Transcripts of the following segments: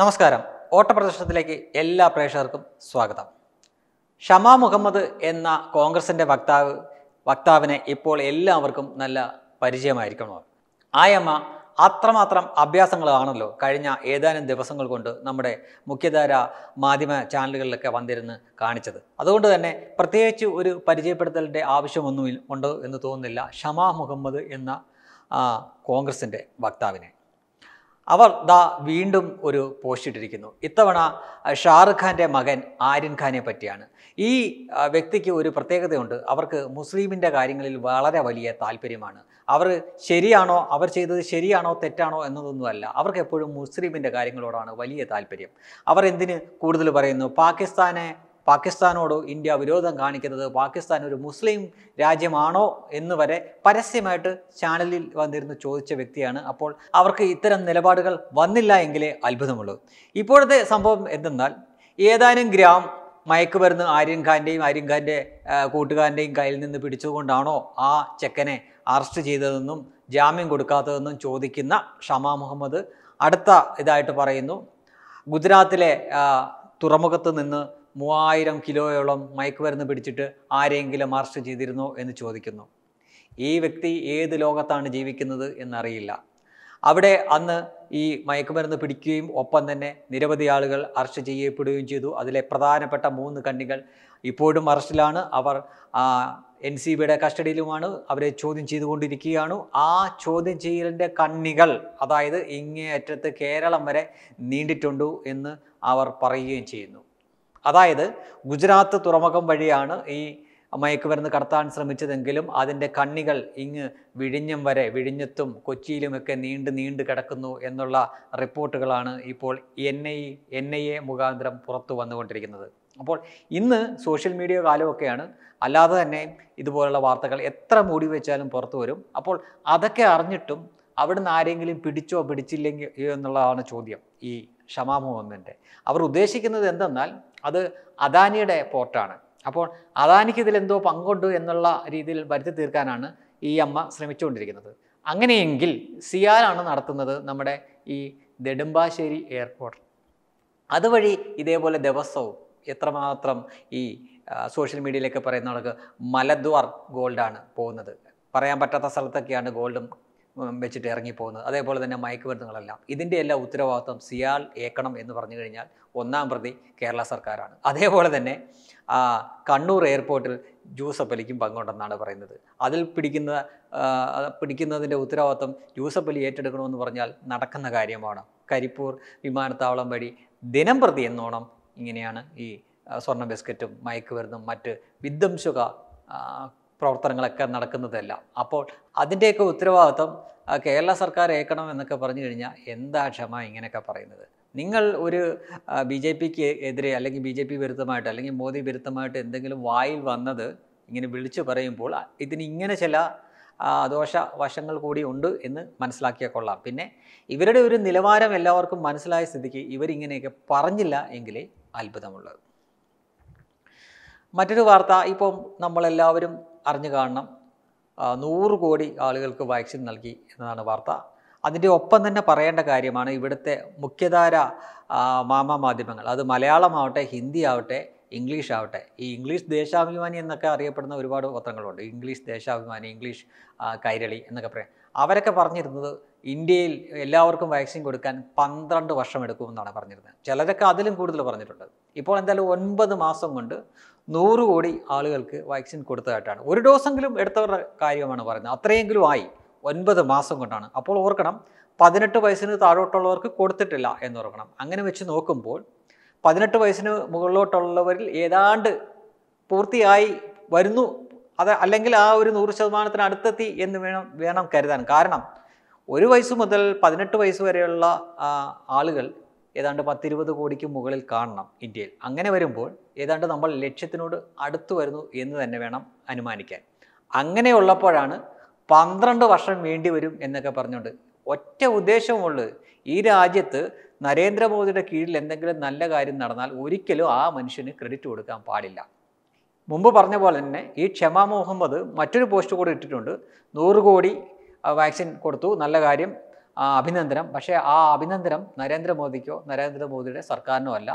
നമസ്കാരം ഓട്ടപ്രദർശനത്തിലേക്ക് എല്ലാ പ്രേക്ഷകർക്കും സ്വാഗതം ഷമാ മുഹമ്മദ് എന്ന കോൺഗ്രസിൻ്റെ വക്താവ് വക്താവിനെ ഇപ്പോൾ എല്ലാവർക്കും നല്ല പരിചയമായിരിക്കണോ ആയമ്മ അത്രമാത്രം അഭ്യാസങ്ങളാണല്ലോ കഴിഞ്ഞ ഏതാനും ദിവസങ്ങൾ കൊണ്ട് നമ്മുടെ മുഖ്യധാര മാധ്യമ ചാനലുകളിലൊക്കെ വന്നിരുന്ന് കാണിച്ചത് അതുകൊണ്ട് തന്നെ പ്രത്യേകിച്ച് ഒരു പരിചയപ്പെടുത്തലിൻ്റെ ആവശ്യമൊന്നും ഉണ്ടോ എന്ന് തോന്നുന്നില്ല ഷമാ മുഹമ്മദ് എന്ന കോൺഗ്രസിൻ്റെ വക്താവിനെ അവർ ദാ വീണ്ടും ഒരു പോസ്റ്റ് ഇട്ടിരിക്കുന്നു ഇത്തവണ ഷാറുഖ് ഖാൻ്റെ മകൻ ആര്യൻ ഖാനെ പറ്റിയാണ് ഈ വ്യക്തിക്ക് ഒരു പ്രത്യേകതയുണ്ട് അവർക്ക് മുസ്ലിമിൻ്റെ കാര്യങ്ങളിൽ വളരെ വലിയ താല്പര്യമാണ് അവർ ശരിയാണോ അവർ ചെയ്തത് ശരിയാണോ തെറ്റാണോ എന്നതൊന്നുമല്ല അവർക്ക് എപ്പോഴും മുസ്ലിമിൻ്റെ കാര്യങ്ങളോടാണ് വലിയ താല്പര്യം അവർ എന്തിന് കൂടുതൽ പറയുന്നു പാകിസ്ഥാനെ പാകിസ്ഥാനോട് ഇന്ത്യ വിരോധം കാണിക്കുന്നത് പാകിസ്ഥാൻ ഒരു മുസ്ലിം രാജ്യമാണോ എന്ന് വരെ പരസ്യമായിട്ട് ചാനലിൽ വന്നിരുന്ന് ചോദിച്ച വ്യക്തിയാണ് അപ്പോൾ അവർക്ക് ഇത്തരം നിലപാടുകൾ വന്നില്ല എങ്കിലേ അത്ഭുതമുള്ളൂ ഇപ്പോഴത്തെ സംഭവം എന്തെന്നാൽ ഏതാനും ഗ്രാം മയക്കുമരുന്ന് ആര്യൻ ഖാൻ്റെയും ആര്യൻ കൂട്ടുകാരൻ്റെയും കയ്യിൽ നിന്ന് പിടിച്ചുകൊണ്ടാണോ ആ ചെക്കനെ അറസ്റ്റ് ചെയ്തതെന്നും ജാമ്യം കൊടുക്കാത്തതെന്നും ചോദിക്കുന്ന ഷമ മുഹമ്മദ് അടുത്ത ഇതായിട്ട് പറയുന്നു ഗുജറാത്തിലെ തുറമുഖത്ത് നിന്ന് മൂവായിരം കിലോയോളം മയക്കുമരുന്ന് പിടിച്ചിട്ട് ആരെങ്കിലും അറസ്റ്റ് ചെയ്തിരുന്നോ എന്ന് ചോദിക്കുന്നു ഈ വ്യക്തി ഏത് ലോകത്താണ് ജീവിക്കുന്നത് എന്നറിയില്ല അവിടെ അന്ന് ഈ മയക്കുമരുന്ന് പിടിക്കുകയും ഒപ്പം തന്നെ നിരവധി ആളുകൾ അറസ്റ്റ് ചെയ്യപ്പെടുകയും ചെയ്തു അതിലെ പ്രധാനപ്പെട്ട മൂന്ന് കണ്ണികൾ ഇപ്പോഴും അറസ്റ്റിലാണ് അവർ എൻ സി ബിയുടെ കസ്റ്റഡിയിലുമാണ് അവരെ ചോദ്യം ചെയ്തുകൊണ്ടിരിക്കുകയാണ് ആ ചോദ്യം ചെയ്യലിൻ്റെ കണ്ണികൾ അതായത് അറ്റത്ത് കേരളം വരെ നീണ്ടിട്ടുണ്ട് എന്ന് അവർ പറയുകയും ചെയ്യുന്നു അതായത് ഗുജറാത്ത് തുറമുഖം വഴിയാണ് ഈ മയക്കുമരുന്ന് കടത്താൻ ശ്രമിച്ചതെങ്കിലും അതിൻ്റെ കണ്ണികൾ ഇങ്ങ് വിഴിഞ്ഞം വരെ വിഴിഞ്ഞത്തും കൊച്ചിയിലുമൊക്കെ നീണ്ട് നീണ്ട് കിടക്കുന്നു എന്നുള്ള റിപ്പോർട്ടുകളാണ് ഇപ്പോൾ N I N I A മുഖാന്തരം പുറത്തു വന്നുകൊണ്ടിരിക്കുന്നത് അപ്പോൾ ഇന്ന് സോഷ്യൽ മീഡിയ കാലമൊക്കെയാണ് അല്ലാതെ തന്നെ ഇതുപോലുള്ള വാർത്തകൾ എത്ര മൂടി വെച്ചാലും പുറത്തു വരും അപ്പോൾ അതൊക്കെ അറിഞ്ഞിട്ടും നിന്ന് ആരെങ്കിലും പിടിച്ചോ പിടിച്ചില്ലെങ്കിൽ എന്നുള്ളതാണ് ചോദ്യം ഈ ഷമാ അവർ ഉദ്ദേശിക്കുന്നത് എന്തെന്നാൽ അത് അദാനിയുടെ പോർട്ടാണ് അപ്പോൾ അദാനിക്ക് ഇതിൽ എന്തോ പങ്കുണ്ട് എന്നുള്ള രീതിയിൽ വരുത്തി തീർക്കാനാണ് ഈ അമ്മ ശ്രമിച്ചുകൊണ്ടിരിക്കുന്നത് അങ്ങനെയെങ്കിൽ സിയാലാണ് നടത്തുന്നത് നമ്മുടെ ഈ നെടുമ്പാശ്ശേരി എയർപോർട്ട് അതുവഴി ഇതേപോലെ ദിവസവും എത്രമാത്രം ഈ സോഷ്യൽ മീഡിയയിലൊക്കെ പറയുന്ന ആൾക്ക് മലദ്വാർ ഗോൾഡാണ് പോകുന്നത് പറയാൻ പറ്റാത്ത സ്ഥലത്തൊക്കെയാണ് ഗോൾഡും വെച്ചിട്ട് ഇറങ്ങിപ്പോകുന്നത് അതേപോലെ തന്നെ മയക്കുമരുന്നുകളെല്ലാം ഇതിൻ്റെ എല്ലാം ഉത്തരവാദിത്വം സിയാൽ ഏക്കണം എന്ന് പറഞ്ഞു കഴിഞ്ഞാൽ ഒന്നാം പ്രതി കേരള സർക്കാരാണ് അതേപോലെ തന്നെ കണ്ണൂർ എയർപോർട്ടിൽ ജൂസഫ് അലിക്കും പങ്കുണ്ടെന്നാണ് പറയുന്നത് അതിൽ പിടിക്കുന്ന പിടിക്കുന്നതിൻ്റെ ഉത്തരവാദിത്വം ജൂസഫ് ഏറ്റെടുക്കണമെന്ന് പറഞ്ഞാൽ നടക്കുന്ന കാര്യമാണ് കരിപ്പൂർ വിമാനത്താവളം വഴി ദിനം പ്രതി എന്നോണം ഇങ്ങനെയാണ് ഈ സ്വർണ്ണ ബിസ്ക്കറ്റും മയക്കുമരുന്നും മറ്റ് വിധ്വംസുക പ്രവർത്തനങ്ങളൊക്കെ നടക്കുന്നതല്ല അപ്പോൾ അതിൻ്റെയൊക്കെ ഉത്തരവാദിത്വം കേരള സർക്കാർ ഏക്കണം എന്നൊക്കെ പറഞ്ഞു കഴിഞ്ഞാൽ എന്താ ക്ഷമ ഇങ്ങനെയൊക്കെ പറയുന്നത് നിങ്ങൾ ഒരു ബി ജെ പിക്ക് എതിരെ അല്ലെങ്കിൽ ബി ജെ പി വിരുദ്ധമായിട്ട് അല്ലെങ്കിൽ മോദി വിരുദ്ധമായിട്ട് എന്തെങ്കിലും വായിൽ വന്നത് ഇങ്ങനെ വിളിച്ചു പറയുമ്പോൾ ഇതിന് ഇങ്ങനെ ചില ദോഷ വശങ്ങൾ കൂടി ഉണ്ട് എന്ന് മനസ്സിലാക്കിയാൽ കൊള്ളാം പിന്നെ ഇവരുടെ ഒരു നിലവാരം എല്ലാവർക്കും മനസ്സിലായ സ്ഥിതിക്ക് ഇവരിങ്ങനെയൊക്കെ പറഞ്ഞില്ല എങ്കിലേ അത്ഭുതമുള്ളത് മറ്റൊരു വാർത്ത ഇപ്പം നമ്മളെല്ലാവരും അറിഞ്ഞു കാണണം നൂറ് കോടി ആളുകൾക്ക് വാക്സിൻ നൽകി എന്നതാണ് വാർത്ത അതിൻ്റെ ഒപ്പം തന്നെ പറയേണ്ട കാര്യമാണ് ഇവിടുത്തെ മുഖ്യധാര മാമ മാധ്യമങ്ങൾ അത് മലയാളമാവട്ടെ ഹിന്ദി ആവട്ടെ ഇംഗ്ലീഷ് ആവട്ടെ ഈ ഇംഗ്ലീഷ് ദേശാഭിമാനി എന്നൊക്കെ അറിയപ്പെടുന്ന ഒരുപാട് പത്രങ്ങളുണ്ട് ഇംഗ്ലീഷ് ദേശാഭിമാനി ഇംഗ്ലീഷ് കൈരളി എന്നൊക്കെ പറയാം അവരൊക്കെ പറഞ്ഞിരുന്നത് ഇന്ത്യയിൽ എല്ലാവർക്കും വാക്സിൻ കൊടുക്കാൻ പന്ത്രണ്ട് വർഷം എടുക്കുമെന്നാണ് പറഞ്ഞിരുന്നത് ചിലരൊക്കെ അതിലും കൂടുതൽ പറഞ്ഞിട്ടുണ്ട് ഇപ്പോൾ എന്തായാലും ഒൻപത് മാസം കൊണ്ട് നൂറ് കോടി ആളുകൾക്ക് വാക്സിൻ കൊടുത്തതായിട്ടാണ് ഒരു ഡോസെങ്കിലും എടുത്തവരുടെ കാര്യമാണ് പറയുന്നത് അത്രയെങ്കിലും ആയി ഒൻപത് മാസം കൊണ്ടാണ് അപ്പോൾ ഓർക്കണം പതിനെട്ട് വയസ്സിന് താഴോട്ടുള്ളവർക്ക് കൊടുത്തിട്ടില്ല എന്ന് ഓർക്കണം അങ്ങനെ വെച്ച് നോക്കുമ്പോൾ പതിനെട്ട് വയസ്സിന് മുകളിലോട്ടുള്ളവരിൽ ഏതാണ്ട് പൂർത്തിയായി വരുന്നു അത് അല്ലെങ്കിൽ ആ ഒരു നൂറ് ശതമാനത്തിന് അടുത്തെത്തി എന്ന് വേണം വേണം കരുതാൻ കാരണം ഒരു വയസ്സ് മുതൽ പതിനെട്ട് വയസ്സ് വരെയുള്ള ആളുകൾ ഏതാണ്ട് പത്തിരുപത് കോടിക്ക് മുകളിൽ കാണണം ഇന്ത്യയിൽ അങ്ങനെ വരുമ്പോൾ ഏതാണ്ട് നമ്മൾ ലക്ഷ്യത്തിനോട് അടുത്തു വരുന്നു എന്ന് തന്നെ വേണം അനുമാനിക്കാൻ അങ്ങനെയുള്ളപ്പോഴാണ് പന്ത്രണ്ട് വർഷം വേണ്ടി വരും എന്നൊക്കെ പറഞ്ഞുകൊണ്ട് ഒറ്റ ഉദ്ദേശമുള്ളത് ഈ രാജ്യത്ത് നരേന്ദ്രമോദിയുടെ കീഴിൽ എന്തെങ്കിലും നല്ല കാര്യം നടന്നാൽ ഒരിക്കലും ആ മനുഷ്യന് ക്രെഡിറ്റ് കൊടുക്കാൻ പാടില്ല മുമ്പ് പറഞ്ഞ പോലെ തന്നെ ഈ ക്ഷമ മുഹമ്മദ് മറ്റൊരു പോസ്റ്റ് കൂടെ ഇട്ടിട്ടുണ്ട് നൂറ് കോടി വാക്സിൻ കൊടുത്തു നല്ല കാര്യം ആ അഭിനന്ദനം പക്ഷേ ആ അഭിനന്ദനം നരേന്ദ്രമോദിക്കോ നരേന്ദ്രമോദിയുടെ സർക്കാരിനോ അല്ല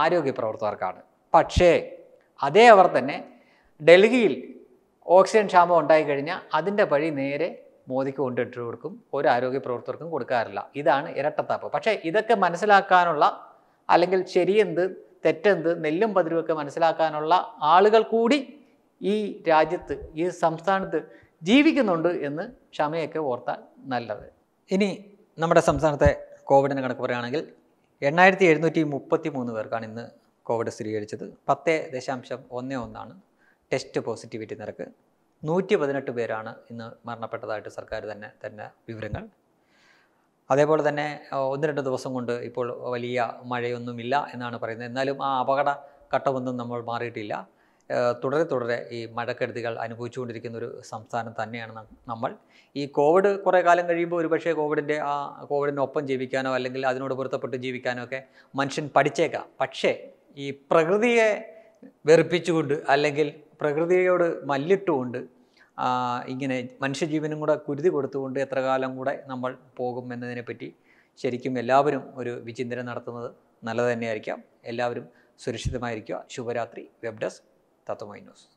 ആരോഗ്യ പ്രവർത്തകർക്കാണ് പക്ഷേ അതേ അവർ തന്നെ ഡൽഹിയിൽ ഓക്സിജൻ ക്ഷാമം ഉണ്ടായിക്കഴിഞ്ഞാൽ അതിൻ്റെ വഴി നേരെ മോദിക്ക് കൊണ്ടിട്ട് കൊടുക്കും ഒരു ആരോഗ്യ പ്രവർത്തകർക്കും കൊടുക്കാറില്ല ഇതാണ് ഇരട്ടത്താപ്പ് പക്ഷേ ഇതൊക്കെ മനസ്സിലാക്കാനുള്ള അല്ലെങ്കിൽ ശരിയെന്ത് തെറ്റെന്ത് നെല്ലും പതിരുമൊക്കെ മനസ്സിലാക്കാനുള്ള ആളുകൾ കൂടി ഈ രാജ്യത്ത് ഈ സംസ്ഥാനത്ത് ജീവിക്കുന്നുണ്ട് എന്ന് ക്ഷമയൊക്കെ ഓർത്താൽ നല്ലത് ഇനി നമ്മുടെ സംസ്ഥാനത്തെ കോവിഡിൻ്റെ കണക്ക് പറയുകയാണെങ്കിൽ എണ്ണായിരത്തി എഴുന്നൂറ്റി മുപ്പത്തി മൂന്ന് പേർക്കാണ് ഇന്ന് കോവിഡ് സ്ഥിരീകരിച്ചത് പത്ത് ദശാംശം ഒന്ന് ഒന്നാണ് ടെസ്റ്റ് പോസിറ്റിവിറ്റി നിരക്ക് നൂറ്റി പതിനെട്ട് പേരാണ് ഇന്ന് മരണപ്പെട്ടതായിട്ട് സർക്കാർ തന്നെ തന്നെ വിവരങ്ങൾ അതേപോലെ തന്നെ ഒന്ന് രണ്ട് ദിവസം കൊണ്ട് ഇപ്പോൾ വലിയ മഴയൊന്നുമില്ല എന്നാണ് പറയുന്നത് എന്നാലും ആ അപകട ഘട്ടമൊന്നും നമ്മൾ മാറിയിട്ടില്ല തുടരെ തുടരെ ഈ മഴക്കെടുതികൾ അനുഭവിച്ചുകൊണ്ടിരിക്കുന്ന ഒരു സംസ്ഥാനം തന്നെയാണ് നമ്മൾ ഈ കോവിഡ് കുറേ കാലം കഴിയുമ്പോൾ ഒരുപക്ഷെ കോവിഡിൻ്റെ ആ കോവിഡിനൊപ്പം ജീവിക്കാനോ അല്ലെങ്കിൽ അതിനോട് പൊരുത്തപ്പെട്ട് ജീവിക്കാനോ ഒക്കെ മനുഷ്യൻ പഠിച്ചേക്കാം പക്ഷേ ഈ പ്രകൃതിയെ വെറുപ്പിച്ചുകൊണ്ട് അല്ലെങ്കിൽ പ്രകൃതിയോട് മല്ലിട്ടുകൊണ്ട് ഇങ്ങനെ മനുഷ്യജീവനും കൂടെ കുരുതി കൊടുത്തുകൊണ്ട് എത്ര കാലം കൂടെ നമ്മൾ പോകും എന്നതിനെപ്പറ്റി ശരിക്കും എല്ലാവരും ഒരു വിചിന്തനം നടത്തുന്നത് നല്ലത് തന്നെയായിരിക്കാം എല്ലാവരും സുരക്ഷിതമായിരിക്കുക ശുഭരാത്രി വെബ് ഡെസ്ക് だと思います。